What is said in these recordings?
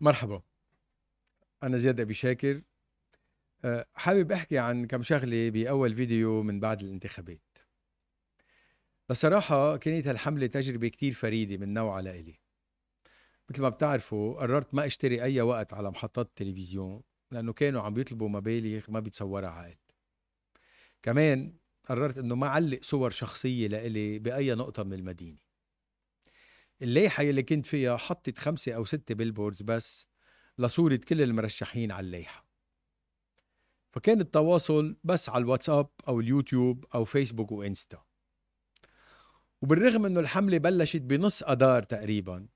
مرحبا أنا زياد أبي شاكر أه، حابب أحكي عن كم شغلة بأول فيديو من بعد الانتخابات بصراحه كانت هالحملة تجربة كتير فريدة من نوعها لإلي مثل ما بتعرفوا قررت ما اشتري أي وقت على محطات التلفزيون لأنه كانوا عم يطلبوا مبالغ ما بيتصورها عقل كمان قررت انه ما علق صور شخصيه لإلي باي نقطه من المدينه اللايحة اللي كنت فيها حطت خمسة أو ستة بيلبوردز بس لصورة كل المرشحين على اللايحة فكان التواصل بس على الواتساب أو اليوتيوب أو فيسبوك وإنستا وبالرغم أنه الحملة بلشت بنص أدار تقريبا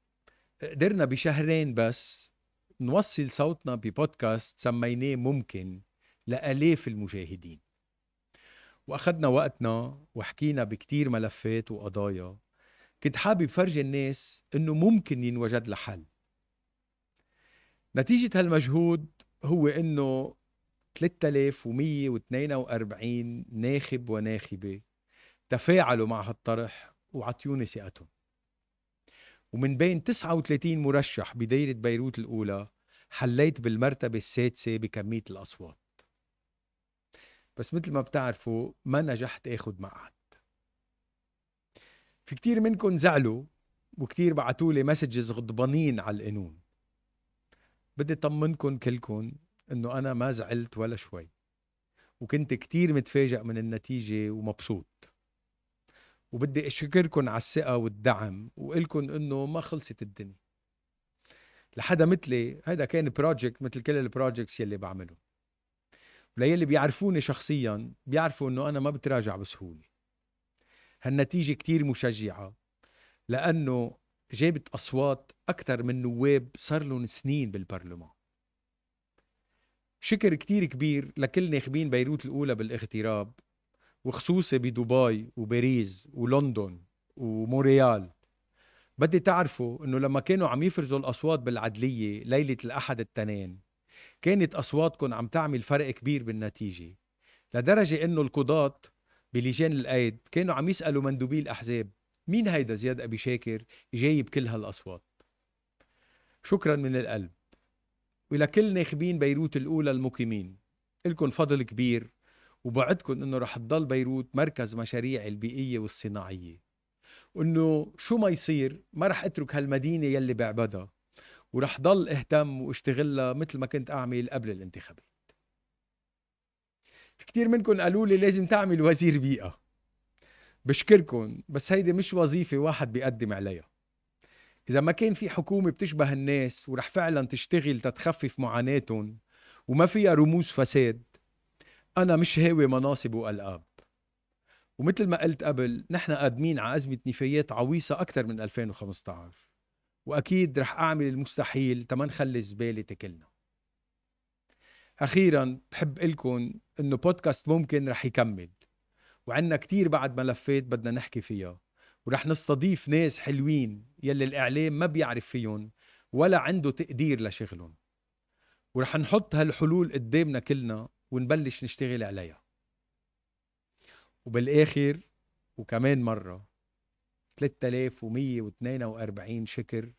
قدرنا بشهرين بس نوصل صوتنا ببودكاست سميناه ممكن لآلاف المشاهدين وأخذنا وقتنا وحكينا بكتير ملفات وقضايا كنت حابب فرجي الناس انه ممكن ينوجد لحل نتيجة هالمجهود هو انه 3142 ناخب وناخبة تفاعلوا مع هالطرح وعطيوني ثقتهم ومن بين 39 مرشح بدايرة بيروت الأولى حليت بالمرتبة السادسة بكمية الأصوات بس مثل ما بتعرفوا ما نجحت أخذ معهد في كتير منكم زعلوا وكتير بعتوا لي مسجز غضبانين على القانون بدي طمنكم كلكم انه انا ما زعلت ولا شوي وكنت كتير متفاجئ من النتيجة ومبسوط وبدي اشكركم على الثقة والدعم وقلكن إنه ما خلصت الدنيا لحدا مثلي هيدا كان بروجكت مثل كل البروجكتس يلي بعمله وليلي بيعرفوني شخصيا بيعرفوا إنه أنا ما بتراجع بسهولة هالنتيجة كتير مشجعة لأنه جابت أصوات أكثر من نواب صار لهم سنين بالبرلمان شكر كتير كبير لكل ناخبين بيروت الأولى بالاغتراب وخصوصي بدبي وباريس ولندن وموريال بدي تعرفوا انه لما كانوا عم يفرزوا الاصوات بالعدليه ليله الاحد التنين كانت اصواتكم عم تعمل فرق كبير بالنتيجه لدرجه انه القضاة بلجان الايد كانوا عم يسالوا مندوبي الاحزاب مين هيدا زياد ابي شاكر جايب كل هالاصوات شكرا من القلب ولكل كل ناخبين بيروت الاولى المقيمين الكم فضل كبير وبعدكم انه رح تضل بيروت مركز مشاريع البيئيه والصناعيه وانه شو ما يصير ما رح اترك هالمدينه يلي بعبدها ورح ضل اهتم واشتغلها مثل ما كنت اعمل قبل الانتخابات كتير منكم قالوا لي لازم تعمل وزير بيئه بشكركم بس هيدي مش وظيفه واحد بيقدم عليها اذا ما كان في حكومه بتشبه الناس ورح فعلا تشتغل تتخفف معاناتهم وما فيها رموز فساد انا مش هاوي مناصب والقاب ومثل ما قلت قبل نحن قادمين على ازمه نفايات عويصه اكثر من 2015 واكيد رح اعمل المستحيل تما نخلي الزباله تاكلنا اخيرا بحب لكم انه بودكاست ممكن رح يكمل وعندنا كتير بعد ملفات بدنا نحكي فيها ورح نستضيف ناس حلوين يلي الاعلام ما بيعرف فيهم ولا عنده تقدير لشغلهم ورح نحط هالحلول قدامنا كلنا ونبلش نشتغل عليها وبالاخر وكمان مره 3142 شكر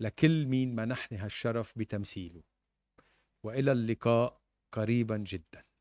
لكل مين منحني هالشرف بتمثيله والى اللقاء قريبا جدا